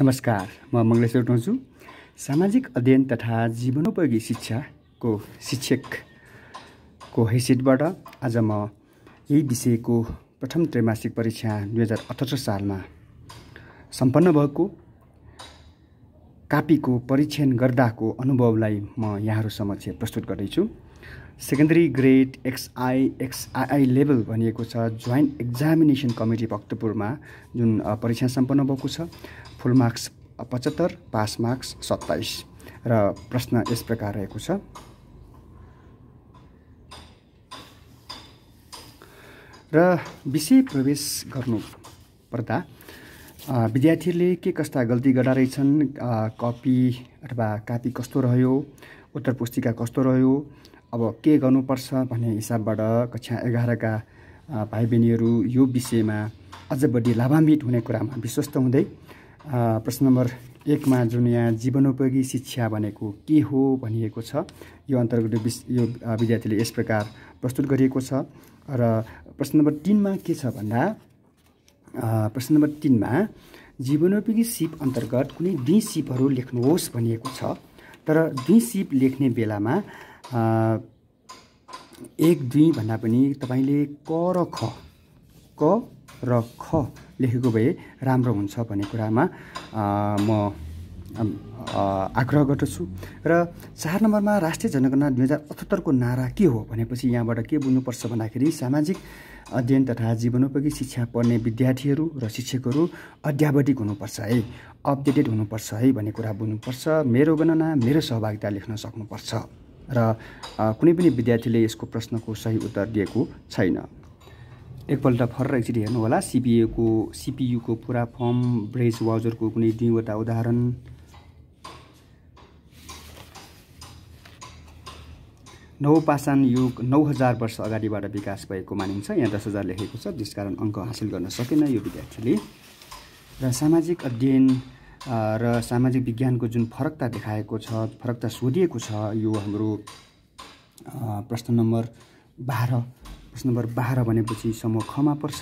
नमस्कार म मङ्गलेश्वर टोचु सामाजिक अध्ययन तथा जीवनोपयोगी शिक्षाको शिक्षकको हैसियतबाट आज म यही विषयको प्रथम त्रैमासिक परीक्षा दुई हजार अठहत्तर सालमा सम्पन्न भएको कापीको परीक्षण गर्दाको अनुभवलाई म यहाँहरू समक्ष प्रस्तुत गर्दैछु secondary grade XI XI level भनिएको छ जोइन्ट एक्जामिनेसन कमिटी भक्तपुरमा जुन परीक्षा सम्पन्न भएको छ फुल मार्क्स पचहत्तर पास मार्क्स सत्ताइस र प्रश्न यस प्रकार रहेको छ र विषय प्रवेश गर्नु पर्दा विद्यार्थीहरूले के कस्ता गल्ती गर्दा रहेछन् कपी अथवा कापी कस्तो रह्यो उत्तर पुस्तिका कस्तो रह्यो अब के गर्नुपर्छ भन्ने हिसाबबाट कक्षा एघारका भाइ बहिनीहरू यो विषयमा अझ बढी लाभान्वित हुने कुरामा विश्वस्त हुँदै प्रश्न नम्बर एकमा जुन यहाँ जीवनोपयोगी शिक्षा भनेको के हो भनिएको छ यो अन्तर्गत विश यो विद्यार्थीले यस प्रकार प्रस्तुत गरिएको छ र प्रश्न नम्बर तिनमा के छ भन्दा प्रश्न नम्बर तिनमा जीवनोपयोगी सिप अन्तर्गत कुनै दुई सिपहरू लेख्नुहोस् भनिएको छ तर दुई सिप लेख्ने बेलामा एक दुई भन्दा पनि तपाईँले क र ख क र ख लेखेको भए राम्रो हुन्छ भन्ने कुरामा म आग्रह गर्दछु र चार नम्बरमा राष्ट्रिय जनगणना दुई हजार अठहत्तरको नारा के हो भनेपछि यहाँबाट के बुझ्नुपर्छ भन्दाखेरि सामाजिक अध्ययन तथा जीवनोपयोगी शिक्षा पढ्ने विद्यार्थीहरू र शिक्षकहरू अध्यावधिक हुनुपर्छ है अपडेटेड हुनुपर्छ है भन्ने कुरा बुझ्नुपर्छ मेरो गणना मेरो सहभागिता लेख्न सक्नुपर्छ र कुनै पनि विद्यार्थीले यसको प्रश्नको सही उत्तर दिएको छैन एकपल्ट र एकचोटि हेर्नु हेर्नुहोला सिपिएको सिपियुको पुरा फर्म ब्रेज वाउजरको कुनै दुईवटा उदाहरण नौ पाषाण युग नौ हजार वर्ष अगाडिबाट विकास भएको मानिन्छ यहाँ दस हजार लेखेको छ त्यसकारण अङ्क हासिल गर्न सकेन यो विद्यार्थीले र सामाजिक अध्ययन र सामाजिक विज्ञानको जुन फरकता देखाएको छ फरकता सोधिएको छ यो हाम्रो प्रश्न नम्बर बाह्र प्रश्न नम्बर बाह्र भनेपछि समूह खमा पर्छ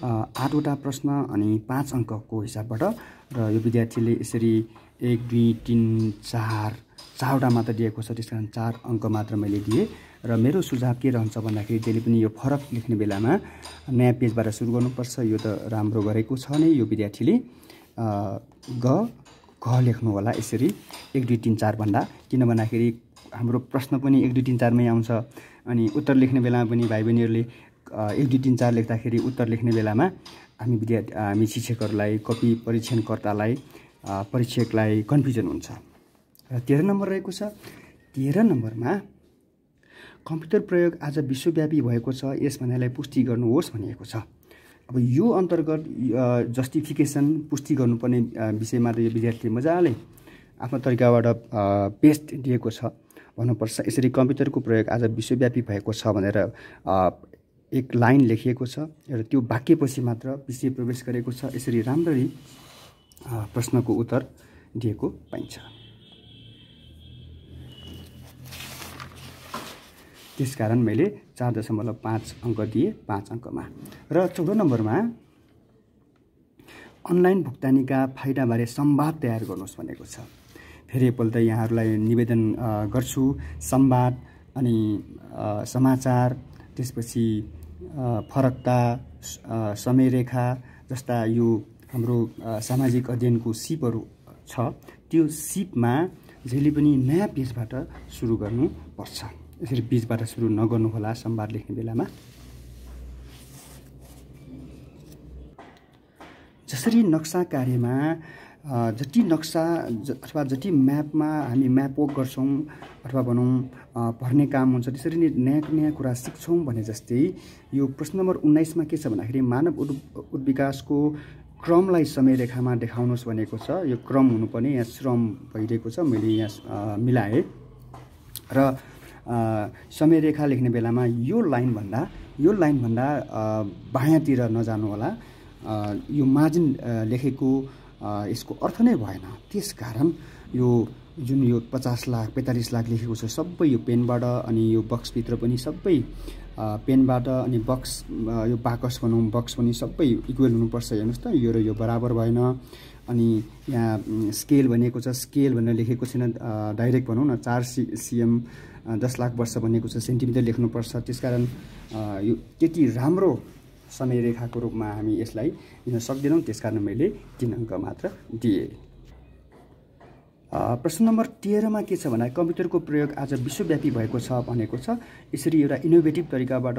आठवटा प्रश्न अनि पाँच अङ्कको हिसाबबाट र यो विद्यार्थीले यसरी एक दुई तिन चार चारवटा मात्र दिएको छ त्यस कारण चार अङ्क मात्र मैले दिएँ र मेरो सुझाव के रहन्छ भन्दाखेरि जहिले पनि यो फरक लेख्ने बेलामा नयाँ पेजबाट सुरु गर्नुपर्छ यो त राम्रो गरेको छ नै यो विद्यार्थीले ग घ लेख्नु होला यसरी एक दुई तिन चारभन्दा किन भन्दाखेरि हाम्रो प्रश्न पनि एक दुई तिन चारमै आउँछ अनि उत्तर लेख्ने बेलामा पनि भाइ बहिनीहरूले एक दुई तिन चार लेख्दाखेरि उत्तर लेख्ने बेलामा हामी विद्यार्थी हामी शिक्षकहरूलाई कपी परीक्षणकर्तालाई परीक्षकलाई कन्फ्युजन हुन्छ र तेह्र नम्बर रहेको छ तेह्र नम्बरमा कम्प्युटर प्रयोग आज विश्वव्यापी भएको छ यस भन्नेलाई पुष्टि गर्नुहोस् भनिएको छ अब यो अन्तर्गत जस्टिफिकेसन पुष्टि गर्नुपर्ने विषयमा त यो विद्यार्थीले मजाले आफ्नो तरिकाबाट पेस्ट दिएको छ भन्नुपर्छ यसरी कम्प्युटरको प्रयोग आज विश्वव्यापी भएको छ भनेर एक लाइन लेखिएको छ र त्यो वाक्यपछि मात्र विषय प्रवेश गरेको छ यसरी राम्ररी प्रश्नको उत्तर दिएको पाइन्छ त्यसकारण मैले चार दशमलव पाँच अङ्क दिएँ पाँच अङ्कमा र चौधौँ नम्बरमा अनलाइन भुक्तानीका फाइदाबारे संवाद तयार गर्नुहोस् भनेको छ फेरि एकपल्ट यहाँहरूलाई निवेदन गर्छु संवाद अनि समाचार त्यसपछि फरकता समयरेखा जस्ता यो हाम्रो सामाजिक अध्ययनको सिपहरू छ त्यो सिपमा जहिले पनि नयाँ पेजबाट सुरु गर्नुपर्छ यसरी बिचबाट सुरु नगर्नुहोला सम्बार लेख्ने बेलामा जसरी नक्सा कार्यमा जति नक्सा अथवा जति म्यापमा हामी म्याप वर्क गर्छौँ अथवा भनौँ भर्ने काम हुन्छ त्यसरी नै नयाँ नयाँ कुरा सिक्छौँ भने जस्तै यो प्रश्न नम्बर उन्नाइसमा के छ भन्दाखेरि मानव उद् उद्विकासको क्रमलाई समय रेखामा देखाउनुहोस् भनेको छ यो क्रम हुनुपर्ने यहाँ श्रम भइरहेको छ मैले यहाँ मिलाएँ र समय रेखा लेख्ने बेलामा यो लाइनभन्दा यो लाइनभन्दा बायाँतिर नजानु होला यो मार्जिन लेखेको यसको अर्थ नै भएन त्यस कारण यो जुन यो पचास लाख पैँतालिस लाख लेखेको छ सबै यो पेनबाट अनि यो बक्सभित्र पनि सबै पेनबाट अनि बक्स यो बाकस भनौँ बक्स पनि सबै इक्वेल हुनुपर्छ हेर्नुहोस् त यो र यो बराबर भएन अनि यहाँ स्केल भनेको छ स्केल भनेर लेखेको छैन डाइरेक्ट भनौँ न चार सि सिएम दस लाख वर्ष भनेको छ सेन्टिमिटर लेख्नुपर्छ कारण यो त्यति राम्रो समय रेखाको रूपमा हामी यसलाई लिन सक्दैनौँ कारण मैले तिन अङ्क मात्र दिएँ प्रश्न नम्बर तेह्रमा के छ भन्दा कम्प्युटरको प्रयोग आज विश्वव्यापी भएको छ भनेको छ यसरी एउटा इनोभेटिभ तरिकाबाट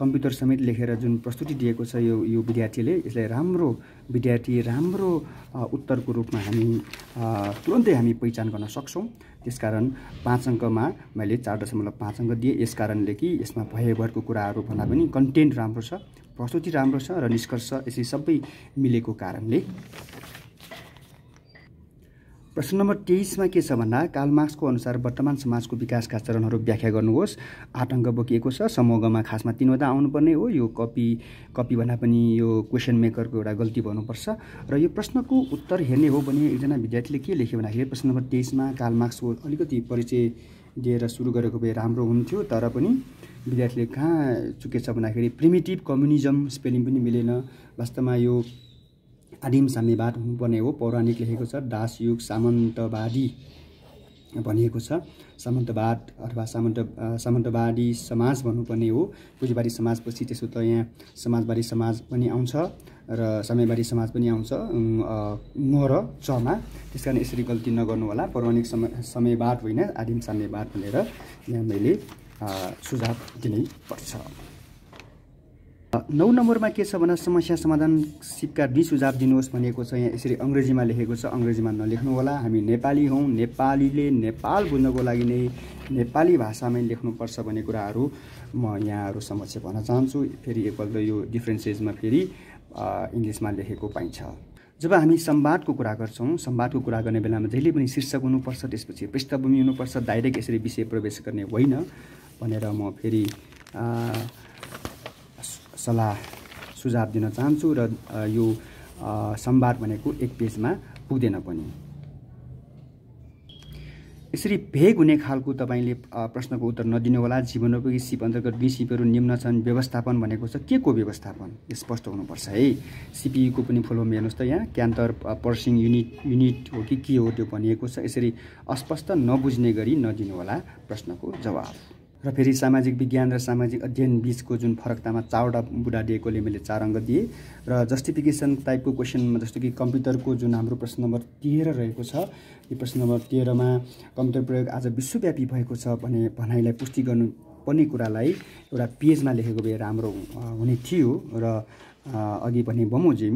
कम्प्युटर समेत लेखेर जुन प्रस्तुति दिएको छ यो यो विद्यार्थीले यसलाई राम्रो विद्यार्थी राम्रो उत्तरको रूपमा हामी तुरन्तै हामी पहिचान गर्न सक्छौँ त्यसकारण पाँच अङ्कमा मैले चार दशमलव पाँच अङ्क दिएँ यस कारणले कि यसमा भयभरको कुराहरू भन्दा पनि कन्टेन्ट राम्रो छ प्रस्तुति राम्रो छ र निष्कर्ष यसरी सबै मिलेको कारणले प्रश्न नम्बर तेइसमा के छ भन्दा कालमार्क्सको अनुसार वर्तमान समाजको विकासका चरणहरू व्याख्या गर्नुहोस् आठ बोकिएको छ समूहमा खासमा तिनवटा आउनुपर्ने हो यो कपी कपी भन्दा पनि यो क्वेसन मेकरको एउटा गल्ती भन्नुपर्छ र यो प्रश्नको उत्तर हेर्ने हो भने एकजना विद्यार्थीले के लेख्यो भन्दाखेरि प्रश्न नम्बर तेइसमा कालमार्क्सको अलिकति परिचय दिएर सुरु गरेको भए राम्रो हुन्थ्यो तर पनि विद्यार्थीले कहाँ चुकेछ भन्दाखेरि प्रिमेटिभ कम्युनिजम स्पेलिङ पनि मिलेन वास्तवमा यो आदिम साम्यवाद हुनुपर्ने हो पौराणिक लेखेको छ दास युग सामन्तवादी भनिएको छ सामन्तवाद अथवा सामन्त सामन्तवादी समाज भन्नुपर्ने हो पुँजीवादी समाजपछि त्यसो त यहाँ समाजवादी समाज पनि आउँछ र समयवादी समाज पनि आउँछ म र चमा त्यस कारण यसरी गल्ती नगर्नु होला पौराणिक समय समयवाद होइन आदिम साम्यवाद भनेर यहाँ मैले सुझाव दिनैपर्छ नौ नम्बरमा के छ भने समस्या समाधान सिपका दुई सुझाव दिनुहोस् भनेको छ यहाँ यसरी अङ्ग्रेजीमा लेखेको छ अङ्ग्रेजीमा नलेख्नु होला हामी नेपाली हौँ नेपालीले नेपाल बुझ्नको लागि नै नेपाली भाषामै लेख्नुपर्छ भन्ने कुराहरू म यहाँहरू समक्ष भन्न चाहन्छु फेरि एकपल्ट यो डिफ्रेन्सेसमा फेरि इङ्ग्लिसमा लेखेको पाइन्छ जब हामी सम्वादको कुरा गर्छौँ सम्वादको कुरा गर्ने बेलामा जहिले पनि शीर्षक हुनुपर्छ त्यसपछि पृष्ठभूमि हुनुपर्छ डाइरेक्ट यसरी विषय प्रवेश गर्ने होइन भनेर म फेरि सल्लाह सुझाव दिन चाहन्छु र यो संवाद भनेको एक पेजमा पुग्दैन पनि यसरी भेग हुने खालको तपाईँले प्रश्नको उत्तर नदिनु होला जीवनोपयोगी सिप अन्तर्गत दुई सिपहरू निम्न छन् व्यवस्थापन भनेको छ के को व्यवस्थापन स्पष्ट हुनुपर्छ है सिपियुको पनि फुलमा हेर्नुहोस् त यहाँ क्यान्तर पर्सिङ युनिट युनिट हो कि के हो त्यो भनिएको छ यसरी अस्पष्ट नबुझ्ने गरी नदिनु होला प्रश्नको जवाफ र फेरि सामाजिक विज्ञान र सामाजिक अध्ययन बिचको जुन फरकतामा चारवटा बुढा दिएकोले मैले चार अङ्क दिएँ र जस्टिफिकेसन टाइपको क्वेसनमा जस्तो कि कम्प्युटरको जुन हाम्रो प्रश्न नम्बर तेह्र रहेको छ यो प्रश्न नम्बर तेह्रमा कम्प्युटर प्रयोग आज विश्वव्यापी भएको छ भने भनाइलाई पुष्टि गर्नुपर्ने कुरालाई एउटा पेजमा लेखेको भए राम्रो हुने थियो र अघि भने बमोजिम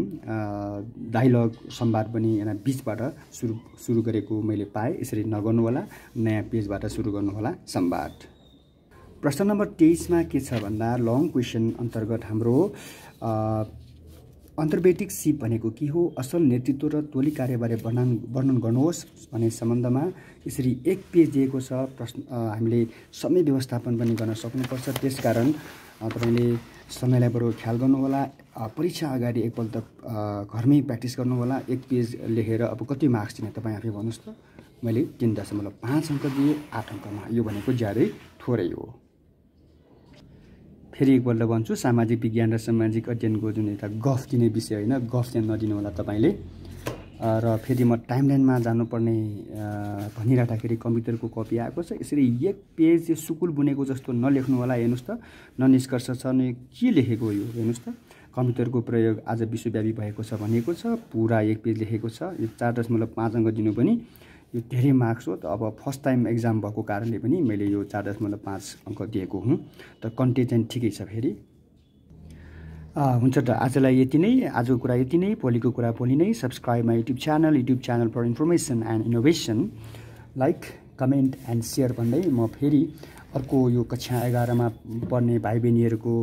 डाइलग संवाद पनि यहाँ बिचबाट सुरु सुरु गरेको मैले पाएँ यसरी नगर्नुहोला नयाँ पेजबाट सुरु गर्नुहोला सम्वाद प्रश्न नम्बर तेइसमा के छ भन्दा लङ क्वेसन अन्तर्गत हाम्रो अन्तर्वेटिक सिप भनेको के हो असल नेतृत्व र टोली कार्यबारे वर्णन वर्णन गर्नुहोस् भन्ने सम्बन्धमा यसरी एक पेज दिएको छ प्रश्न हामीले समय व्यवस्थापन पनि गर्न सक्नुपर्छ त्यस कारण तपाईँले समयलाई बरु ख्याल गर्नुहोला परीक्षा अगाडि एकपल्ट घरमै प्र्याक्टिस गर्नुहोला एक पेज लेखेर अब कति मार्क्स दिने तपाईँ आफै भन्नुहोस् त मैले तिन दशमलव पाँच अङ्क दिएँ आठ अङ्कमा यो भनेको ज्यादै थोरै हो फेरि एकपल्ट भन्छु सामाजिक विज्ञान र सामाजिक अध्ययनको जुन एउटा गफ दिने विषय होइन गफ त्यहाँ नदिनु होला तपाईँले र फेरि म टाइम लाइनमा जानुपर्ने भनिराख्दाखेरि कम्प्युटरको कपी आएको छ यसरी एक पेज सुकुल बुनेको जस्तो नलेख्नु होला हेर्नुहोस् त न निष्कर्ष छ न के लेखेको यो हेर्नुहोस् त कम्प्युटरको प्रयोग आज विश्वव्यापी भएको छ भनेको छ पुरा एक पेज लेखेको छ यो चार दशमलव पाँच अङ्क दिनु पनि यो धेरै मार्क्स हो त अब फर्स्ट टाइम एक्जाम भएको कारणले पनि मैले यो चार दशमलव पाँच अङ्क दिएको हुँ त कन्टेजेन्ट ठिकै छ फेरि हुन्छ त आजलाई यति नै आजको कुरा यति नै भोलिको कुरा भोलि नै subscribe my YouTube channel YouTube channel for information and innovation like comment and share भन्दै म फेरि अर्को यो कक्षा एघारमा पढ्ने भाइ बहिनीहरूको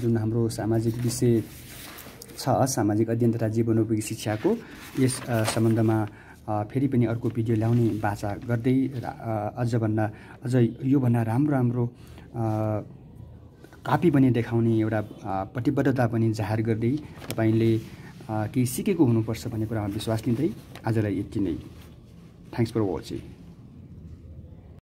जुन हाम्रो सामाजिक विषय छ सामाजिक अध्ययन तथा जीवनोपयोगी शिक्षाको यस सम्बन्धमा फेरि पनि अर्को भिडियो ल्याउने बाचा गर्दै अझभन्दा अझ योभन्दा राम्रो राम्रो कापी पनि देखाउने एउटा प्रतिबद्धता पनि जाहेर गर्दै तपाईँले केही सिकेको हुनुपर्छ भन्ने कुरामा विश्वास लिँदै आजलाई यति नै थ्याङ्क्स फर वाचिङ